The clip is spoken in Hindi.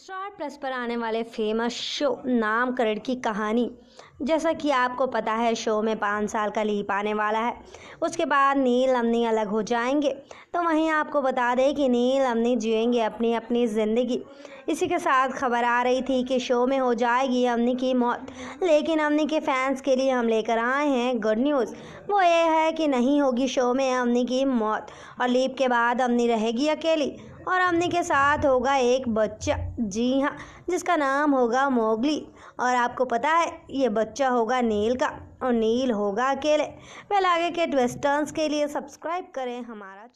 स्टार प्लस पर आने वाले फेमस शो नामकरण की कहानी जैसा कि आपको पता है शो में पाँच साल का लीप आने वाला है उसके बाद नील अमनी अलग हो जाएंगे तो वहीं आपको बता दें कि नील अमनी जिएंगे अपनी अपनी ज़िंदगी इसी के साथ खबर आ रही थी कि शो में हो जाएगी अमनी की मौत लेकिन अमनी के फैंस के लिए हम लेकर आए हैं गुड न्यूज़ वो ये है कि नहीं होगी शो में अमनी की मौत और लीप के बाद अमनी रहेगी अकेली और हमने के साथ होगा एक बच्चा जी हाँ जिसका नाम होगा मोगली और आपको पता है ये बच्चा होगा नील का और नील होगा अकेले वेल आगे के ट्वेस्टर्स के लिए सब्सक्राइब करें हमारा